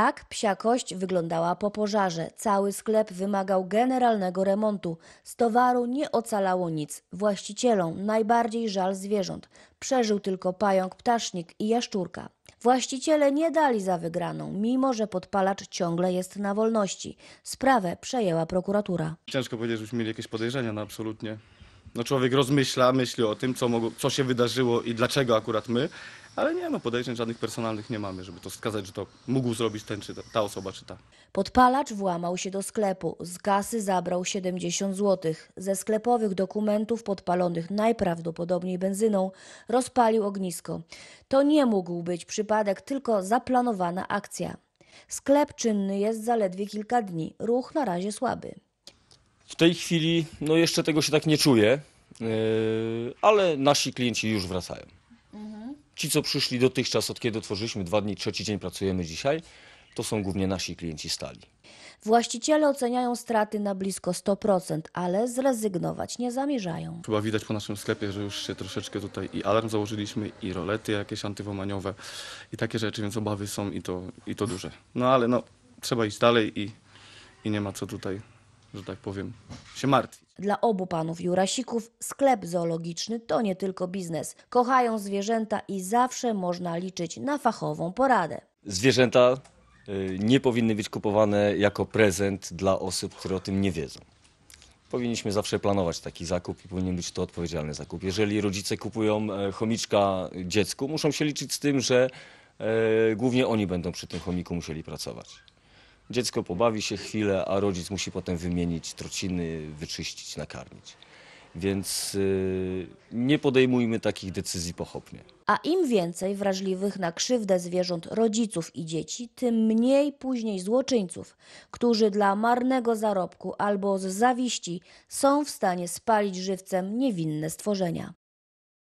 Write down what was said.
Tak psiakość wyglądała po pożarze. Cały sklep wymagał generalnego remontu. Z towaru nie ocalało nic. Właścicielom najbardziej żal zwierząt. Przeżył tylko pająk, ptasznik i jaszczurka. Właściciele nie dali za wygraną, mimo że podpalacz ciągle jest na wolności. Sprawę przejęła prokuratura. Ciężko powiedzieć, żebyśmy mieli jakieś podejrzenia, no absolutnie no człowiek rozmyśla, myśli o tym, co, mogło, co się wydarzyło i dlaczego akurat my, ale nie, no podejrzeń żadnych personalnych nie mamy, żeby to wskazać, że to mógł zrobić ten czy ta, ta osoba czy ta. Podpalacz włamał się do sklepu. Z kasy zabrał 70 zł. Ze sklepowych dokumentów podpalonych najprawdopodobniej benzyną rozpalił ognisko. To nie mógł być przypadek, tylko zaplanowana akcja. Sklep czynny jest zaledwie kilka dni. Ruch na razie słaby. W tej chwili no jeszcze tego się tak nie czuję. E, ale nasi klienci już wracają. Mhm. Ci, co przyszli dotychczas, od kiedy otworzyliśmy, dwa dni, trzeci dzień pracujemy dzisiaj, to są głównie nasi klienci stali. Właściciele oceniają straty na blisko 100%, ale zrezygnować nie zamierzają. Chyba widać po naszym sklepie, że już się troszeczkę tutaj i alarm założyliśmy, i rolety jakieś antywomaniowe, i takie rzeczy, więc obawy są i to, i to duże. No ale no, trzeba iść dalej i, i nie ma co tutaj że tak powiem, się martwić. Dla obu panów Jurasików sklep zoologiczny to nie tylko biznes. Kochają zwierzęta i zawsze można liczyć na fachową poradę. Zwierzęta y, nie powinny być kupowane jako prezent dla osób, które o tym nie wiedzą. Powinniśmy zawsze planować taki zakup i powinien być to odpowiedzialny zakup. Jeżeli rodzice kupują e, chomiczka dziecku, muszą się liczyć z tym, że e, głównie oni będą przy tym chomiku musieli pracować. Dziecko pobawi się chwilę, a rodzic musi potem wymienić trociny, wyczyścić, nakarmić. Więc yy, nie podejmujmy takich decyzji pochopnie. A im więcej wrażliwych na krzywdę zwierząt rodziców i dzieci, tym mniej później złoczyńców, którzy dla marnego zarobku albo z zawiści są w stanie spalić żywcem niewinne stworzenia.